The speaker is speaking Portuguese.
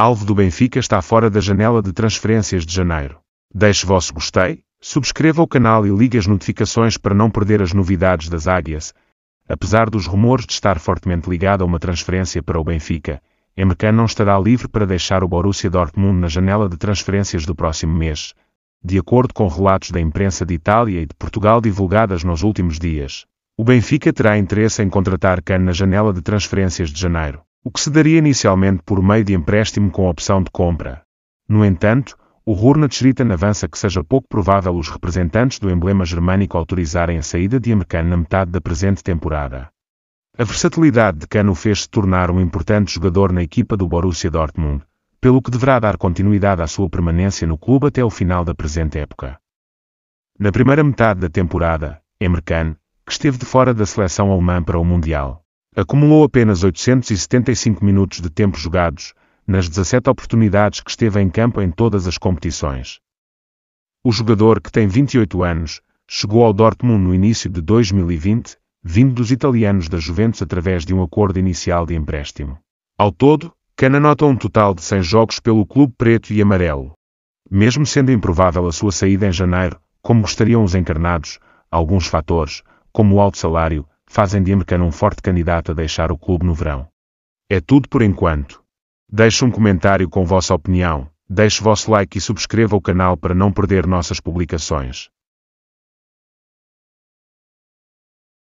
Alvo do Benfica está fora da janela de transferências de janeiro. Deixe vosso gostei, subscreva o canal e ligue as notificações para não perder as novidades das águias. Apesar dos rumores de estar fortemente ligado a uma transferência para o Benfica, Emrecan não estará livre para deixar o Borussia Dortmund na janela de transferências do próximo mês. De acordo com relatos da imprensa de Itália e de Portugal divulgadas nos últimos dias, o Benfica terá interesse em contratar Can na janela de transferências de janeiro o que se daria inicialmente por meio de empréstimo com opção de compra. No entanto, o Rurnat-Schritten avança que seja pouco provável os representantes do emblema germânico autorizarem a saída de American na metade da presente temporada. A versatilidade de Cano fez-se tornar um importante jogador na equipa do Borussia Dortmund, pelo que deverá dar continuidade à sua permanência no clube até o final da presente época. Na primeira metade da temporada, Emre Can, que esteve de fora da seleção alemã para o Mundial, Acumulou apenas 875 minutos de tempo jogados, nas 17 oportunidades que esteve em campo em todas as competições. O jogador que tem 28 anos chegou ao Dortmund no início de 2020, vindo dos italianos da Juventus através de um acordo inicial de empréstimo. Ao todo, Cana nota um total de 100 jogos pelo clube preto e amarelo. Mesmo sendo improvável a sua saída em janeiro, como gostariam os encarnados, alguns fatores, como o alto salário, fazem de Americano um forte candidato a deixar o clube no verão. É tudo por enquanto. Deixe um comentário com vossa opinião, deixe vosso like e subscreva o canal para não perder nossas publicações.